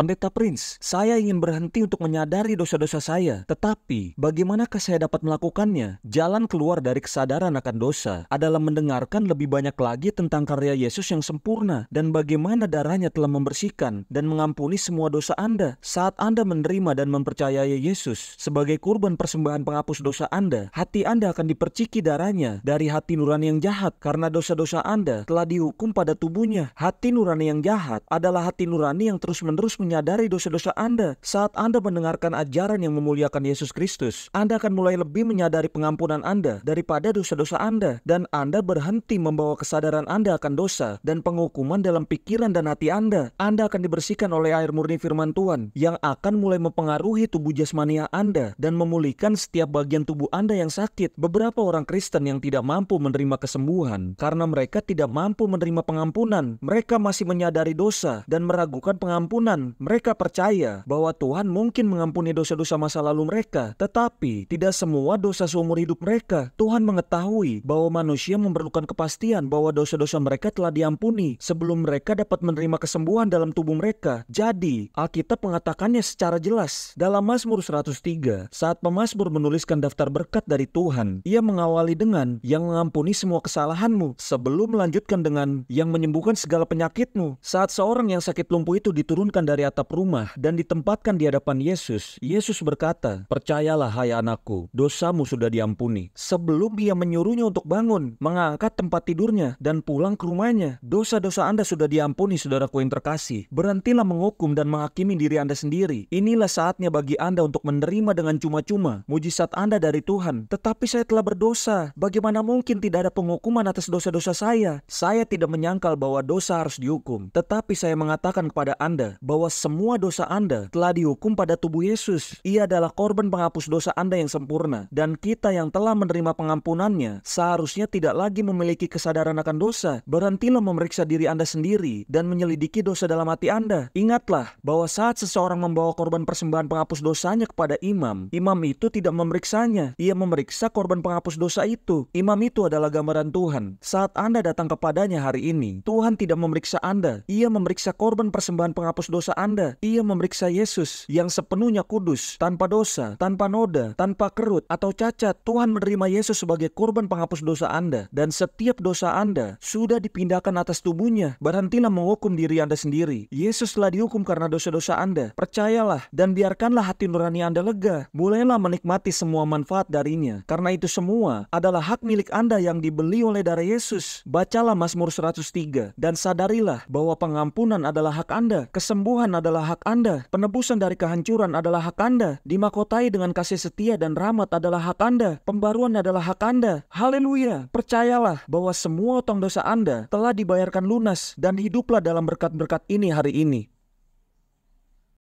Pendeta Prince, saya ingin berhenti untuk menyadari dosa-dosa saya. Tetapi, bagaimanakah saya dapat melakukannya? Jalan keluar dari kesadaran akan dosa adalah mendengarkan lebih banyak lagi tentang karya Yesus yang sempurna dan bagaimana darahnya telah membersihkan dan mengampuni semua dosa Anda. Saat Anda menerima dan mempercayai Yesus sebagai kurban persembahan penghapus dosa Anda, hati Anda akan diperciki darahnya dari hati nurani yang jahat karena dosa-dosa Anda telah dihukum pada tubuhnya. Hati nurani yang jahat adalah hati nurani yang terus-menerus menyadari dosa-dosa Anda saat Anda mendengarkan ajaran yang memuliakan Yesus Kristus. Anda akan mulai lebih menyadari pengampunan Anda daripada dosa-dosa Anda dan Anda berhenti membawa kesadaran Anda akan dosa dan penghukuman dalam pikiran dan hati Anda. Anda akan dibersihkan oleh air murni firman Tuhan yang akan mulai mempengaruhi tubuh jasmania Anda dan memulihkan setiap bagian tubuh Anda yang sakit. Beberapa orang Kristen yang tidak mampu menerima kesembuhan karena mereka tidak mampu menerima pengampunan. Mereka masih menyadari dosa dan meragukan pengampunan mereka percaya bahwa Tuhan mungkin mengampuni dosa-dosa masa lalu mereka, tetapi tidak semua dosa seumur hidup mereka. Tuhan mengetahui bahwa manusia memerlukan kepastian bahwa dosa-dosa mereka telah diampuni sebelum mereka dapat menerima kesembuhan dalam tubuh mereka. Jadi, Alkitab mengatakannya secara jelas dalam Mazmur 103 saat pemazmur menuliskan daftar berkat dari Tuhan. Ia mengawali dengan yang mengampuni semua kesalahanmu sebelum melanjutkan dengan yang menyembuhkan segala penyakitmu. Saat seorang yang sakit lumpuh itu diturunkan dari dari atap rumah dan ditempatkan di hadapan Yesus, Yesus berkata, Percayalah hai anakku, dosamu sudah diampuni. Sebelum ia menyuruhnya untuk bangun, mengangkat tempat tidurnya, dan pulang ke rumahnya, dosa-dosa Anda sudah diampuni saudaraku yang terkasih. Berhentilah menghukum dan menghakimi diri Anda sendiri. Inilah saatnya bagi Anda untuk menerima dengan cuma-cuma mujizat Anda dari Tuhan. Tetapi saya telah berdosa, bagaimana mungkin tidak ada penghukuman atas dosa-dosa saya? Saya tidak menyangkal bahwa dosa harus dihukum. Tetapi saya mengatakan kepada Anda bahwa semua dosa Anda telah dihukum pada tubuh Yesus. Ia adalah korban penghapus dosa Anda yang sempurna. Dan kita yang telah menerima pengampunannya seharusnya tidak lagi memiliki kesadaran akan dosa. Berhentilah memeriksa diri Anda sendiri dan menyelidiki dosa dalam hati Anda. Ingatlah bahwa saat seseorang membawa korban persembahan penghapus dosanya kepada imam, imam itu tidak memeriksanya. Ia memeriksa korban penghapus dosa itu. Imam itu adalah gambaran Tuhan. Saat Anda datang kepadanya hari ini, Tuhan tidak memeriksa Anda. Ia memeriksa korban persembahan penghapus dosa anda. Ia memeriksa Yesus yang sepenuhnya kudus, tanpa dosa, tanpa noda, tanpa kerut atau cacat. Tuhan menerima Yesus sebagai korban penghapus dosa Anda dan setiap dosa Anda sudah dipindahkan atas tubuhnya. Berhentilah menghukum diri Anda sendiri. Yesus telah dihukum karena dosa-dosa Anda. Percayalah dan biarkanlah hati nurani Anda lega. Mulailah menikmati semua manfaat darinya. Karena itu semua adalah hak milik Anda yang dibeli oleh darah Yesus. Bacalah Mazmur 103 dan sadarilah bahwa pengampunan adalah hak Anda, kesembuhan adalah hak Anda, penebusan dari kehancuran adalah hak Anda, dimakotai dengan kasih setia dan rahmat adalah hak Anda, pembaruan adalah hak Anda. Haleluya, percayalah bahwa semua tong dosa Anda telah dibayarkan lunas dan hiduplah dalam berkat-berkat ini hari ini.